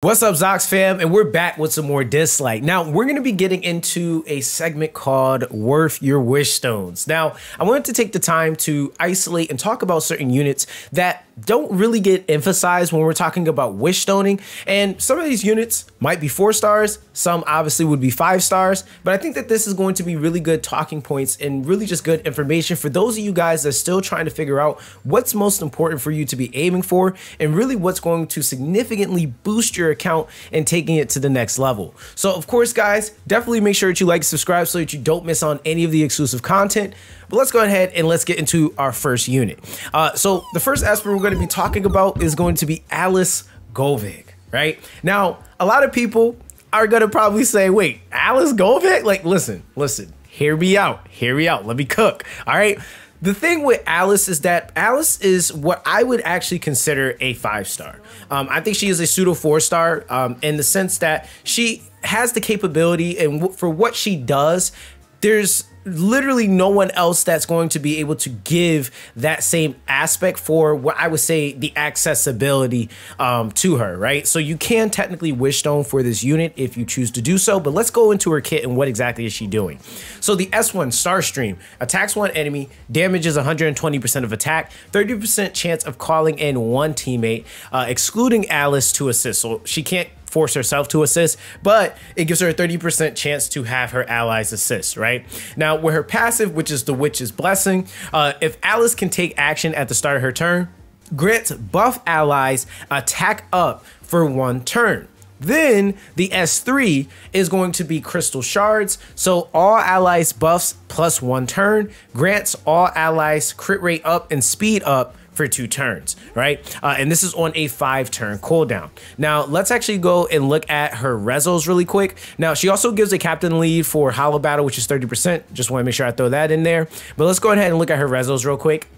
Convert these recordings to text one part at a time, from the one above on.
What's up, Zox fam? And we're back with some more dislike. Now, we're going to be getting into a segment called Worth Your Wish Stones. Now, I wanted to take the time to isolate and talk about certain units that don't really get emphasized when we're talking about wish stoning. And some of these units might be four stars, some obviously would be five stars, but I think that this is going to be really good talking points and really just good information for those of you guys that are still trying to figure out what's most important for you to be aiming for and really what's going to significantly boost your your account and taking it to the next level. So, of course, guys, definitely make sure that you like, subscribe so that you don't miss on any of the exclusive content. But let's go ahead and let's get into our first unit. Uh, so, the first aspirin we're going to be talking about is going to be Alice Govig, right? Now, a lot of people are going to probably say, wait, Alice Govig? Like, listen, listen, hear me out, hear me out, let me cook, all right? the thing with Alice is that Alice is what I would actually consider a five star. Um, I think she is a pseudo four star um, in the sense that she has the capability and for what she does there's literally no one else that's going to be able to give that same aspect for what I would say the accessibility um, to her, right? So you can technically wishstone for this unit if you choose to do so, but let's go into her kit and what exactly is she doing. So the S1 Starstream attacks one enemy, damages 120% of attack, 30% chance of calling in one teammate, uh, excluding Alice to assist. So she can't force herself to assist, but it gives her a 30% chance to have her allies assist, right? Now, with her passive, which is the Witch's Blessing, uh, if Alice can take action at the start of her turn, grants buff allies attack up for one turn. Then the S3 is going to be crystal shards. So all allies buffs plus one turn grants all allies crit rate up and speed up for two turns, right? Uh, and this is on a five turn cooldown. Now, let's actually go and look at her rezos really quick. Now, she also gives a captain lead for Hollow Battle, which is 30%. Just want to make sure I throw that in there. But let's go ahead and look at her rezos real quick.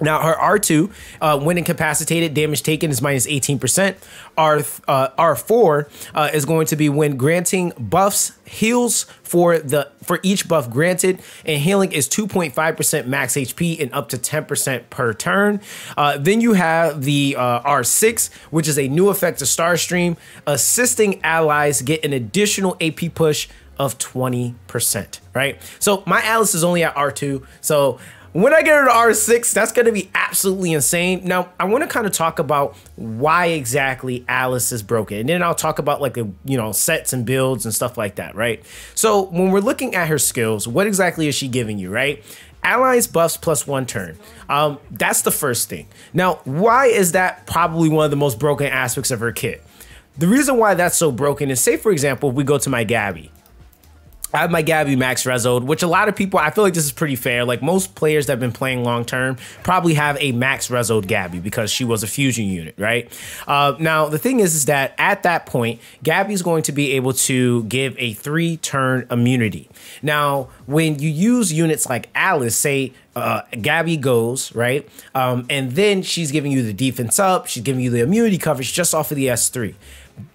Now her R two, uh, when incapacitated, damage taken is minus minus eighteen percent. R uh, R four uh, is going to be when granting buffs heals for the for each buff granted, and healing is two point five percent max HP and up to ten percent per turn. Uh, then you have the uh, R six, which is a new effect to Starstream, assisting allies get an additional AP push of twenty percent right? So my Alice is only at R2, so when I get her to R6, that's going to be absolutely insane. Now, I want to kind of talk about why exactly Alice is broken. And then I'll talk about like, the you know, sets and builds and stuff like that, right? So when we're looking at her skills, what exactly is she giving you, right? allies buffs plus one turn. Um, that's the first thing. Now, why is that probably one of the most broken aspects of her kit? The reason why that's so broken is, say, for example, we go to my Gabby. I have my Gabby Max Rezold, which a lot of people, I feel like this is pretty fair. Like most players that have been playing long term probably have a Max Rezold Gabby because she was a fusion unit, right? Uh, now, the thing is, is that at that point, Gabby is going to be able to give a three turn immunity. Now, when you use units like Alice, say uh, Gabby goes, right? Um, and then she's giving you the defense up, she's giving you the immunity coverage just off of the S3.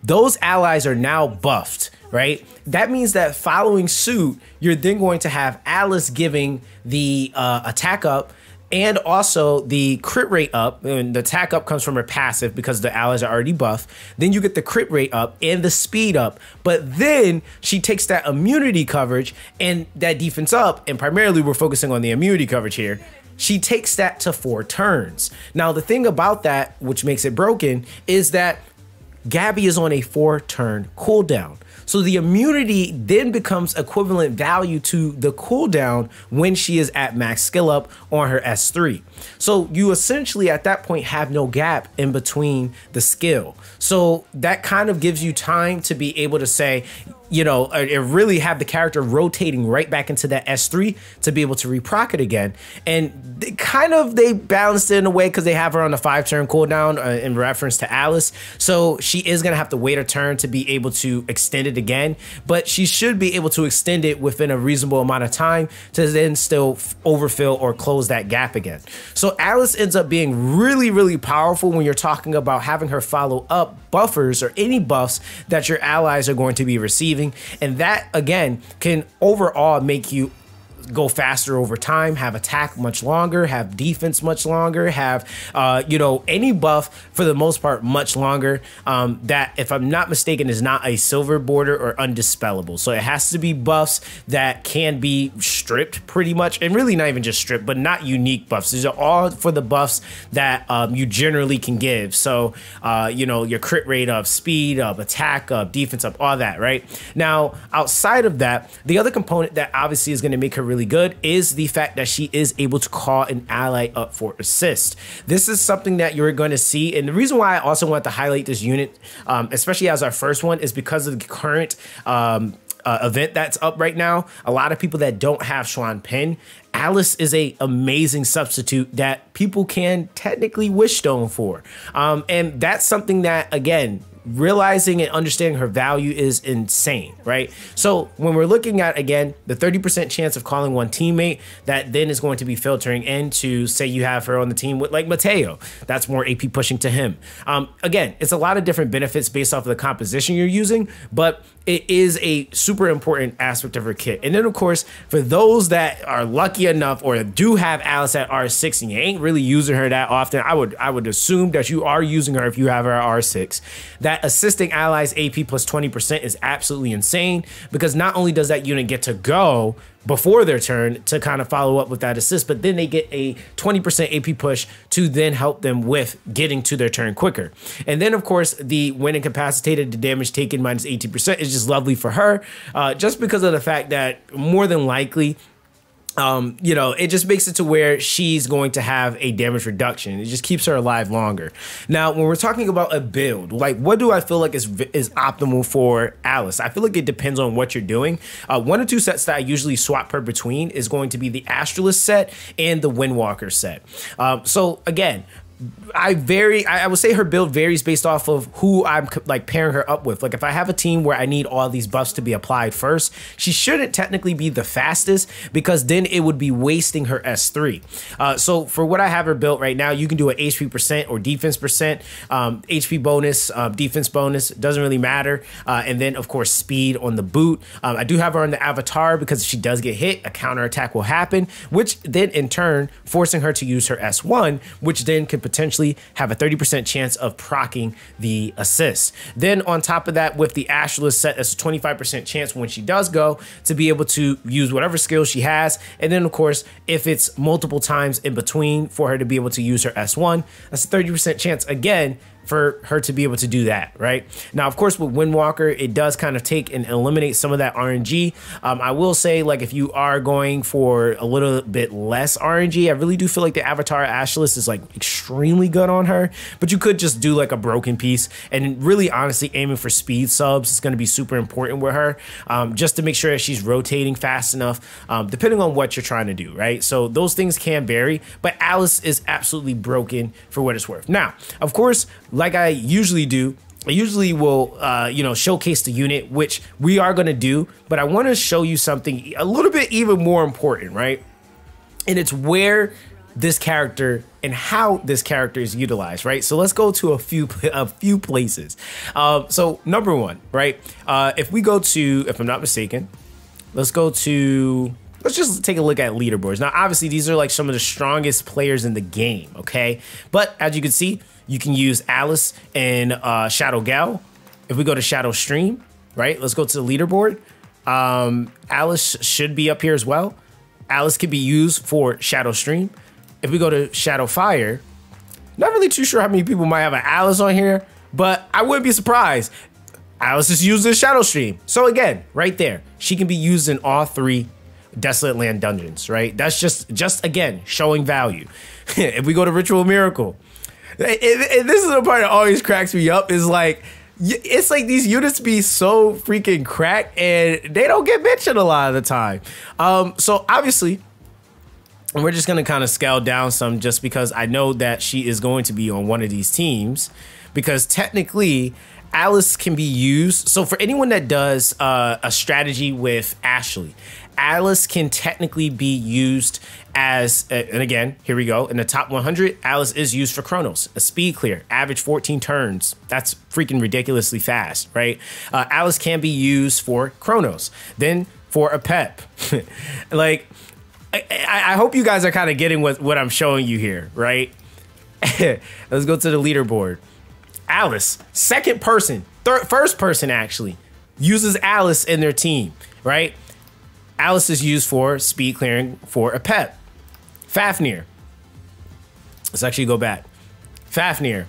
Those allies are now buffed, right? That means that following suit, you're then going to have Alice giving the uh, attack up and also the crit rate up, and the attack up comes from her passive because the allies are already buff. Then you get the crit rate up and the speed up, but then she takes that immunity coverage and that defense up, and primarily we're focusing on the immunity coverage here. She takes that to four turns. Now, the thing about that, which makes it broken, is that Gabby is on a four turn cooldown. So the immunity then becomes equivalent value to the cooldown when she is at max skill up on her S3. So you essentially at that point have no gap in between the skill. So that kind of gives you time to be able to say, you know, uh, it really have the character rotating right back into that S3 to be able to reproc it again. And they kind of they balanced it in a way because they have her on the five turn cooldown uh, in reference to Alice. So she is going to have to wait her turn to be able to extend it again, but she should be able to extend it within a reasonable amount of time to then still overfill or close that gap again. So Alice ends up being really, really powerful when you're talking about having her follow up buffers or any buffs that your allies are going to be receiving and that again can overall make you go faster over time, have attack much longer, have defense much longer, have uh, you know any buff for the most part much longer. Um, that, if I'm not mistaken, is not a silver border or undispellable. So it has to be buffs that can be stripped pretty much, and really not even just stripped, but not unique buffs. These are all for the buffs that um, you generally can give. So uh, you know your crit rate up, speed up, attack up, defense up, all that. Right now, outside of that, the other component that obviously is going to make her really good is the fact that she is able to call an ally up for assist. This is something that you're going to see. And the reason why I also want to highlight this unit, um, especially as our first one, is because of the current um, uh, event that's up right now. A lot of people that don't have Sean Pen, Alice is a amazing substitute that people can technically wish stone for. Um, and that's something that, again, realizing and understanding her value is insane, right? So when we're looking at again the 30% chance of calling one teammate, that then is going to be filtering into say you have her on the team with like Mateo, that's more AP pushing to him. Um, again, it's a lot of different benefits based off of the composition you're using, but it is a super important aspect of her kit. And then of course, for those that are lucky enough or do have Alice at R6 and you ain't really using her that often, I would I would assume that you are using her if you have her at R6. That that assisting allies AP plus 20% is absolutely insane because not only does that unit get to go before their turn to kind of follow up with that assist, but then they get a 20% AP push to then help them with getting to their turn quicker. And then, of course, the when incapacitated, the damage taken minus 18% is just lovely for her, uh, just because of the fact that more than likely um, you know, it just makes it to where she's going to have a damage reduction. It just keeps her alive longer. Now, when we're talking about a build, like what do I feel like is is optimal for Alice? I feel like it depends on what you're doing. Uh, one or two sets that I usually swap her between is going to be the Astralis set and the Windwalker set. Um, so again, I very I would say her build varies based off of who I'm like pairing her up with. Like if I have a team where I need all these buffs to be applied first, she shouldn't technically be the fastest because then it would be wasting her S3. Uh, so for what I have her built right now, you can do an HP percent or defense percent, um, HP bonus, uh, defense bonus doesn't really matter, uh, and then of course speed on the boot. Um, I do have her on the avatar because if she does get hit, a counter attack will happen, which then in turn forcing her to use her S1, which then could potentially have a 30% chance of procking the assist. Then on top of that, with the Astral set as a 25% chance when she does go to be able to use whatever skill she has. And then of course, if it's multiple times in between for her to be able to use her S1, that's a 30% chance again for her to be able to do that, right? Now, of course, with Windwalker, it does kind of take and eliminate some of that RNG. Um, I will say, like, if you are going for a little bit less RNG, I really do feel like the Avatar Ashless is like extremely good on her, but you could just do like a broken piece and really honestly aiming for speed subs is going to be super important with her um, just to make sure that she's rotating fast enough, um, depending on what you're trying to do, right? So those things can vary, but Alice is absolutely broken for what it's worth. Now, of course, like I usually do, I usually will, uh, you know, showcase the unit, which we are going to do, but I want to show you something a little bit even more important, right? And it's where this character and how this character is utilized, right? So let's go to a few a few places. Um, so number one, right? Uh, if we go to, if I'm not mistaken, let's go to let's just take a look at leaderboards. Now, obviously, these are like some of the strongest players in the game, okay? But as you can see, you can use Alice and uh, Shadow Gal. If we go to Shadow Stream, right? Let's go to the leaderboard. Um, Alice should be up here as well. Alice could be used for Shadow Stream. If we go to Shadow Fire, not really too sure how many people might have an Alice on here, but I wouldn't be surprised. Alice is used in Shadow Stream. So again, right there, she can be used in all three Desolate Land dungeons, right? That's just just again showing value. if we go to Ritual Miracle, it, it, this is the part that always cracks me up is like it's like these units be so freaking cracked and they don't get mentioned a lot of the time um, so obviously we're just going to kind of scale down some just because i know that she is going to be on one of these teams because technically Alice can be used. So for anyone that does uh, a strategy with Ashley, Alice can technically be used as, uh, and again, here we go. In the top 100, Alice is used for Chronos, a speed clear, average 14 turns. That's freaking ridiculously fast, right? Uh, Alice can be used for Chronos, then for a pep. like, I, I, hope you guys are kind of getting what, what I'm showing you here, right? Let's go to the leaderboard. Alice, second person, third, first person actually, uses Alice in their team, right? Alice is used for speed clearing for a pet. Fafnir. Let's actually go back. Fafnir.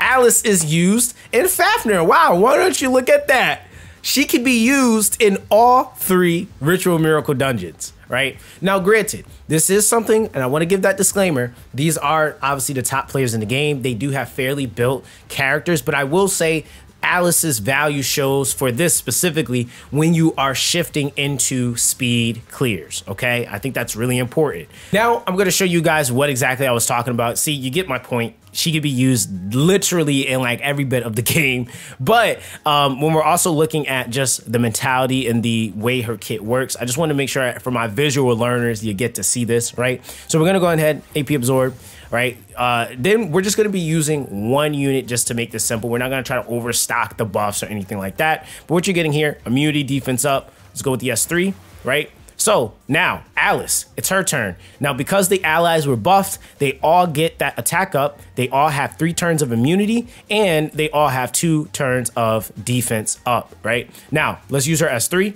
Alice is used in Fafnir. Wow, why don't you look at that? She can be used in all three Ritual Miracle Dungeons, right? Now, granted, this is something, and I want to give that disclaimer. These are obviously the top players in the game. They do have fairly built characters, but I will say Alice's value shows for this specifically when you are shifting into speed clears. Okay, I think that's really important. Now I'm gonna show you guys what exactly I was talking about. See, you get my point. She could be used literally in like every bit of the game. But um, when we're also looking at just the mentality and the way her kit works, I just want to make sure for my visual learners, you get to see this, right? So we're gonna go ahead, AP Absorb right? Uh, then we're just going to be using one unit just to make this simple. We're not going to try to overstock the buffs or anything like that. But what you're getting here, immunity, defense up. Let's go with the S3, right? So now, Alice, it's her turn. Now, because the allies were buffed, they all get that attack up. They all have three turns of immunity and they all have two turns of defense up, right? Now, let's use her S3.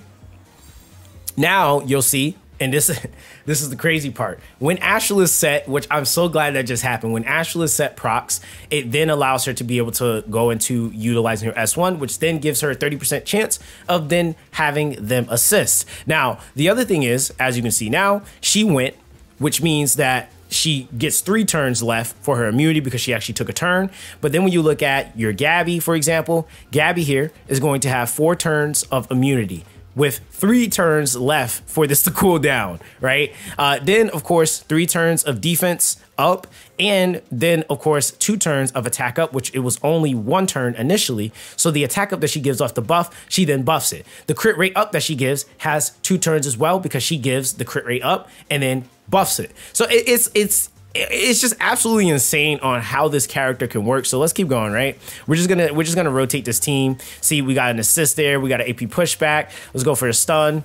Now, you'll see and this this is the crazy part. When is set, which I'm so glad that just happened, when is set procs, it then allows her to be able to go into utilizing her S1, which then gives her a 30% chance of then having them assist. Now, the other thing is, as you can see now, she went, which means that she gets three turns left for her immunity because she actually took a turn. But then when you look at your Gabby, for example, Gabby here is going to have four turns of immunity with three turns left for this to cool down, right? Uh, then, of course, three turns of defense up, and then, of course, two turns of attack up, which it was only one turn initially. So the attack up that she gives off the buff, she then buffs it. The crit rate up that she gives has two turns as well because she gives the crit rate up and then buffs it. So it, it's it's it's just absolutely insane on how this character can work. So let's keep going, right? We're just gonna we're just gonna rotate this team. See, we got an assist there. We got an AP pushback. Let's go for a stun.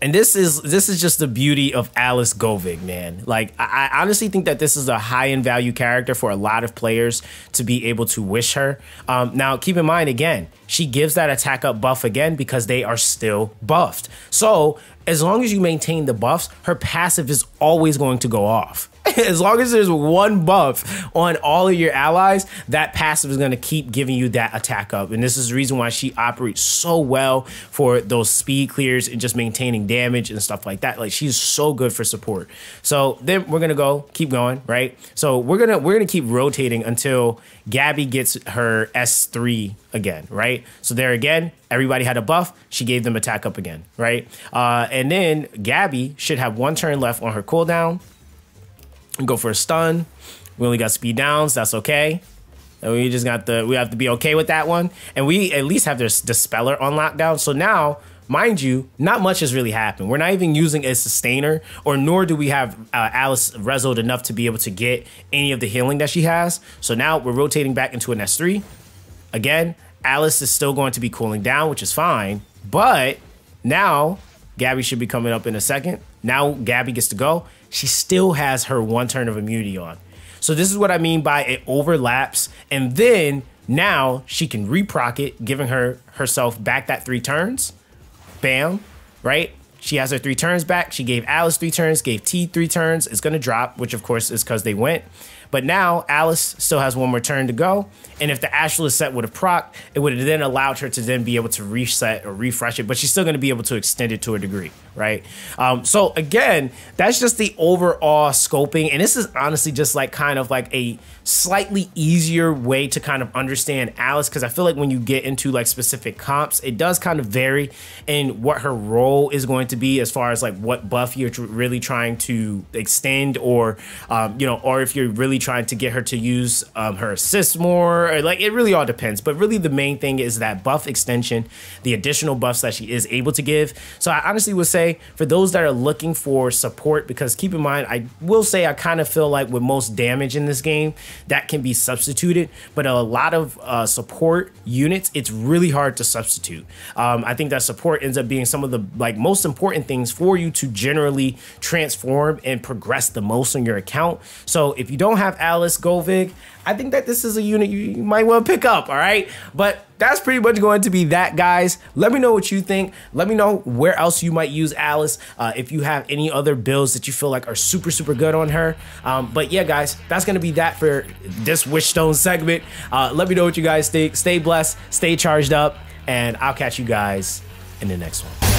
And this is this is just the beauty of Alice Govig, man. Like I, I, honestly think that this is a high end value character for a lot of players to be able to wish her. Um, now keep in mind again, she gives that attack up buff again because they are still buffed. So as long as you maintain the buffs, her passive is always going to go off. as long as there's one buff on all of your allies, that passive is going to keep giving you that attack up. And this is the reason why she operates so well for those speed clears and just maintaining damage and stuff like that. Like she's so good for support. So then we're going to go keep going, right? So we're going to we're going to keep rotating until Gabby gets her S3 again, right? right? So there again, everybody had a buff. She gave them attack up again, right? Uh, and then Gabby should have one turn left on her cooldown and go for a stun. We only got speed downs. That's okay. And we just got the we have to be okay with that one. And we at least have this dispeller on lockdown. So now mind you, not much has really happened. We're not even using a sustainer, or nor do we have uh, Alice resoled enough to be able to get any of the healing that she has. So now we're rotating back into an S3. Again, Alice is still going to be cooling down, which is fine. But now Gabby should be coming up in a second. Now Gabby gets to go. She still has her one turn of immunity on. So this is what I mean by it overlaps. And then now she can reproc it, giving her herself back that three turns. Bam, right? She has her three turns back. She gave Alice three turns, gave T three turns. It's going to drop, which of course is because they went. But now Alice still has one more turn to go. And if the Astral set would have proc, it would have then allowed her to then be able to reset or refresh it, but she's still going to be able to extend it to a degree, right? Um, so again, that's just the overall scoping. And this is honestly just like kind of like a slightly easier way to kind of understand Alice because I feel like when you get into like specific comps, it does kind of vary in what her role is going to be as far as like what buff you're really trying to extend or, um, you know, or if you're really trying to get her to use um, her assist more. Uh, like it really all depends. But really, the main thing is that buff extension, the additional buffs that she is able to give. So I honestly would say for those that are looking for support, because keep in mind, I will say I kind of feel like with most damage in this game, that can be substituted. But a lot of uh, support units, it's really hard to substitute. Um, I think that support ends up being some of the like most important things for you to generally transform and progress the most on your account. So if you don't have have Alice Govig, I think that this is a unit you might want to pick up, all right? But that's pretty much going to be that, guys. Let me know what you think. Let me know where else you might use Alice uh, if you have any other builds that you feel like are super, super good on her. Um, but yeah, guys, that's going to be that for this Wishstone segment. Uh, let me know what you guys think. Stay blessed, stay charged up, and I'll catch you guys in the next one.